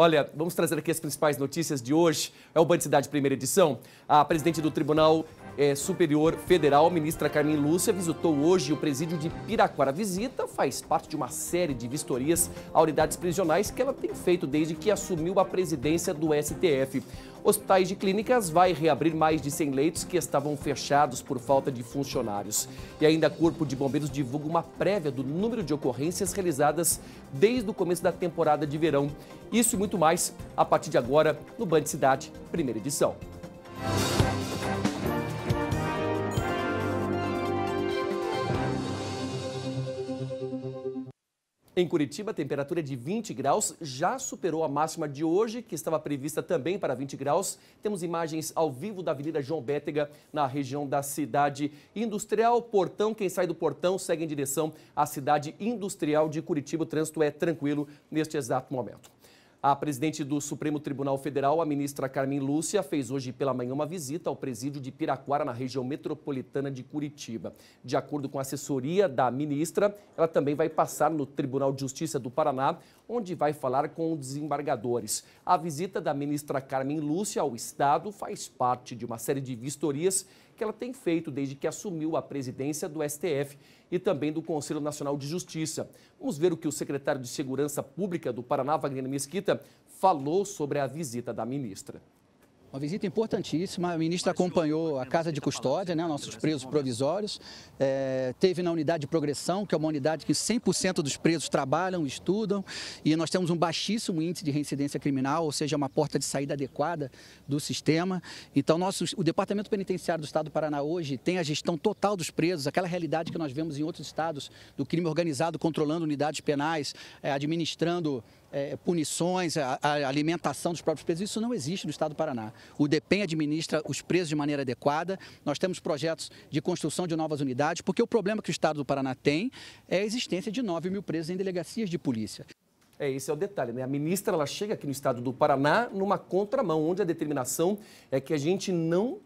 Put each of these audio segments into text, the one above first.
Olha, vamos trazer aqui as principais notícias de hoje. É o Bandicidade Cidade Primeira Edição. A presidente do Tribunal é, Superior Federal, ministra Carmen Lúcia, visitou hoje o presídio de Piraquara. A visita faz parte de uma série de vistorias a unidades prisionais que ela tem feito desde que assumiu a presidência do STF. Hospitais de Clínicas vai reabrir mais de 100 leitos que estavam fechados por falta de funcionários. E ainda Corpo de Bombeiros divulga uma prévia do número de ocorrências realizadas desde o começo da temporada de verão. Isso e muito mais a partir de agora no Band Cidade, primeira edição. Em Curitiba, a temperatura é de 20 graus já superou a máxima de hoje, que estava prevista também para 20 graus. Temos imagens ao vivo da Avenida João Bétega, na região da cidade industrial. Portão, quem sai do portão segue em direção à cidade industrial de Curitiba. O trânsito é tranquilo neste exato momento. A presidente do Supremo Tribunal Federal, a ministra Carmen Lúcia, fez hoje pela manhã uma visita ao presídio de Piraquara, na região metropolitana de Curitiba. De acordo com a assessoria da ministra, ela também vai passar no Tribunal de Justiça do Paraná onde vai falar com os desembargadores. A visita da ministra Carmen Lúcia ao Estado faz parte de uma série de vistorias que ela tem feito desde que assumiu a presidência do STF e também do Conselho Nacional de Justiça. Vamos ver o que o secretário de Segurança Pública do Paraná, Wagner Mesquita, falou sobre a visita da ministra. Uma visita importantíssima. A ministra acompanhou a casa de custódia, né, nossos né, presos provisórios. É, teve na unidade de progressão, que é uma unidade que 100% dos presos trabalham, estudam. E nós temos um baixíssimo índice de reincidência criminal, ou seja, é uma porta de saída adequada do sistema. Então, o Departamento Penitenciário do Estado do Paraná hoje tem a gestão total dos presos, aquela realidade que nós vemos em outros estados do crime organizado, controlando unidades penais, é, administrando é, punições, a, a, alimentação dos próprios presos. Isso não existe no Estado do Paraná. O DEPEN administra os presos de maneira adequada. Nós temos projetos de construção de novas unidades, porque o problema que o Estado do Paraná tem é a existência de 9 mil presos em delegacias de polícia. É, esse é o detalhe, né? A ministra ela chega aqui no estado do Paraná numa contramão, onde a determinação é que a gente não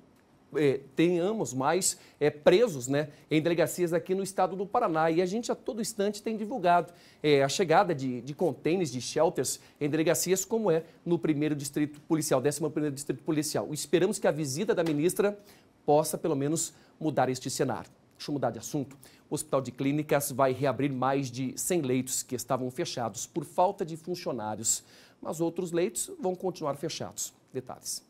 é, tenhamos mais é, presos né, em delegacias aqui no estado do Paraná. E a gente a todo instante tem divulgado é, a chegada de, de contêineres, de shelters em delegacias, como é no primeiro distrito policial, 11º distrito policial. Esperamos que a visita da ministra possa, pelo menos, mudar este cenário. Deixa eu mudar de assunto. O Hospital de Clínicas vai reabrir mais de 100 leitos que estavam fechados por falta de funcionários, mas outros leitos vão continuar fechados. Detalhes.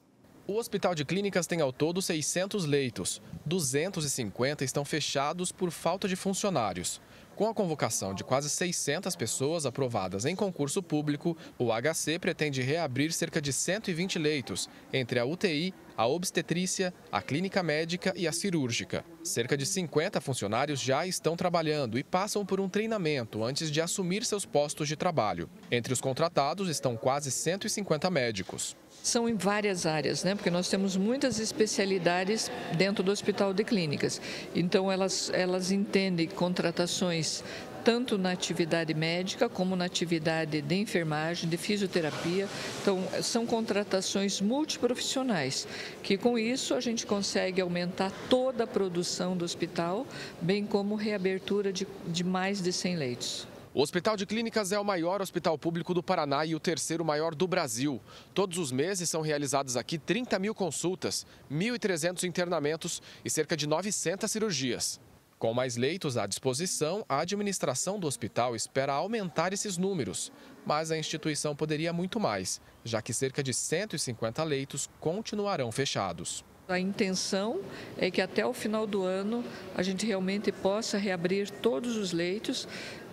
O Hospital de Clínicas tem ao todo 600 leitos. 250 estão fechados por falta de funcionários. Com a convocação de quase 600 pessoas aprovadas em concurso público, o HC pretende reabrir cerca de 120 leitos, entre a UTI, a obstetrícia, a clínica médica e a cirúrgica. Cerca de 50 funcionários já estão trabalhando e passam por um treinamento antes de assumir seus postos de trabalho. Entre os contratados estão quase 150 médicos. São em várias áreas, né? porque nós temos muitas especialidades dentro do Hospital de Clínicas. Então, elas, elas entendem contratações tanto na atividade médica como na atividade de enfermagem, de fisioterapia. Então, são contratações multiprofissionais, que com isso a gente consegue aumentar toda a produção do hospital, bem como reabertura de, de mais de 100 leitos. O Hospital de Clínicas é o maior hospital público do Paraná e o terceiro maior do Brasil. Todos os meses são realizadas aqui 30 mil consultas, 1.300 internamentos e cerca de 900 cirurgias. Com mais leitos à disposição, a administração do hospital espera aumentar esses números, mas a instituição poderia muito mais, já que cerca de 150 leitos continuarão fechados. A intenção é que até o final do ano a gente realmente possa reabrir todos os leitos,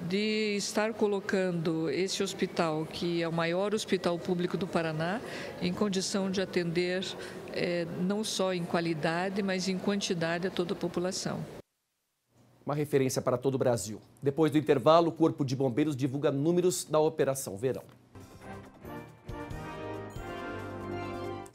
de estar colocando esse hospital, que é o maior hospital público do Paraná, em condição de atender é, não só em qualidade, mas em quantidade a toda a população. Uma referência para todo o Brasil. Depois do intervalo, o Corpo de Bombeiros divulga números da Operação Verão.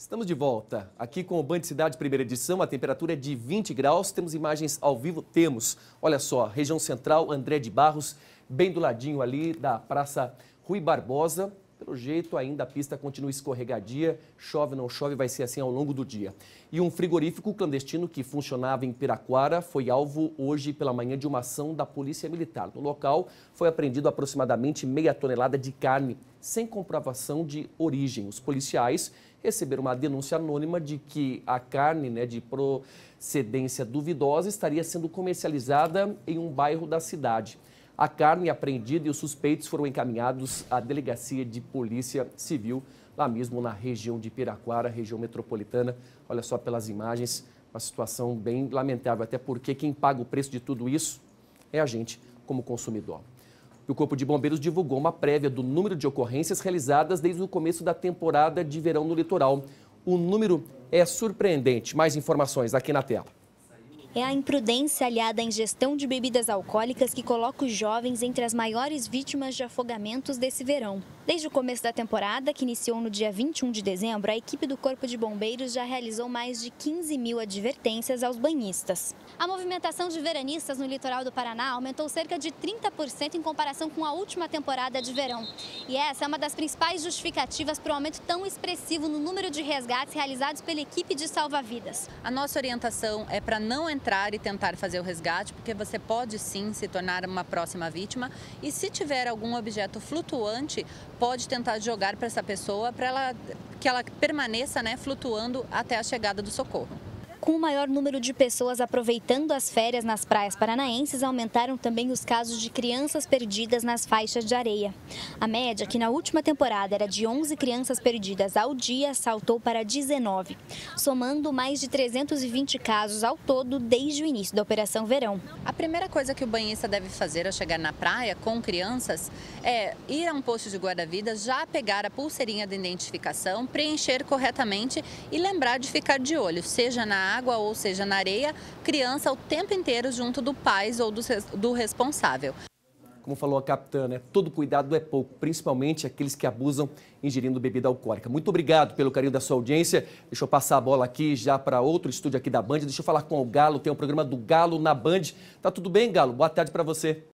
Estamos de volta aqui com o Band Cidade, primeira edição. A temperatura é de 20 graus. Temos imagens ao vivo? Temos. Olha só, região central, André de Barros, bem do ladinho ali da Praça Rui Barbosa. Pelo jeito, ainda a pista continua escorregadia, chove ou não chove, vai ser assim ao longo do dia. E um frigorífico clandestino que funcionava em Piraquara foi alvo hoje pela manhã de uma ação da Polícia Militar. No local, foi apreendido aproximadamente meia tonelada de carne, sem comprovação de origem. Os policiais receberam uma denúncia anônima de que a carne né, de procedência duvidosa estaria sendo comercializada em um bairro da cidade. A carne apreendida e os suspeitos foram encaminhados à Delegacia de Polícia Civil, lá mesmo na região de Piraquara, região metropolitana. Olha só pelas imagens, uma situação bem lamentável, até porque quem paga o preço de tudo isso é a gente como consumidor o Corpo de Bombeiros divulgou uma prévia do número de ocorrências realizadas desde o começo da temporada de verão no litoral. O número é surpreendente. Mais informações aqui na tela. É a imprudência aliada à ingestão de bebidas alcoólicas que coloca os jovens entre as maiores vítimas de afogamentos desse verão. Desde o começo da temporada, que iniciou no dia 21 de dezembro, a equipe do Corpo de Bombeiros já realizou mais de 15 mil advertências aos banhistas. A movimentação de veranistas no litoral do Paraná aumentou cerca de 30% em comparação com a última temporada de verão. E essa é uma das principais justificativas para o aumento tão expressivo no número de resgates realizados pela equipe de salva-vidas. A nossa orientação é para não entrar entrar e tentar fazer o resgate, porque você pode sim se tornar uma próxima vítima. E se tiver algum objeto flutuante, pode tentar jogar para essa pessoa para ela, que ela permaneça né, flutuando até a chegada do socorro. Com o maior número de pessoas aproveitando as férias nas praias paranaenses, aumentaram também os casos de crianças perdidas nas faixas de areia. A média, que na última temporada era de 11 crianças perdidas ao dia, saltou para 19, somando mais de 320 casos ao todo desde o início da Operação Verão. A primeira coisa que o banhista deve fazer ao chegar na praia com crianças é ir a um posto de guarda-vidas, já pegar a pulseirinha de identificação, preencher corretamente e lembrar de ficar de olho, seja na água, ou seja, na areia, criança o tempo inteiro junto do pai ou do, do responsável. Como falou a capitã, né? todo cuidado é pouco, principalmente aqueles que abusam ingerindo bebida alcoólica. Muito obrigado pelo carinho da sua audiência. Deixa eu passar a bola aqui já para outro estúdio aqui da Band. Deixa eu falar com o Galo, tem o um programa do Galo na Band. Tá tudo bem, Galo? Boa tarde para você.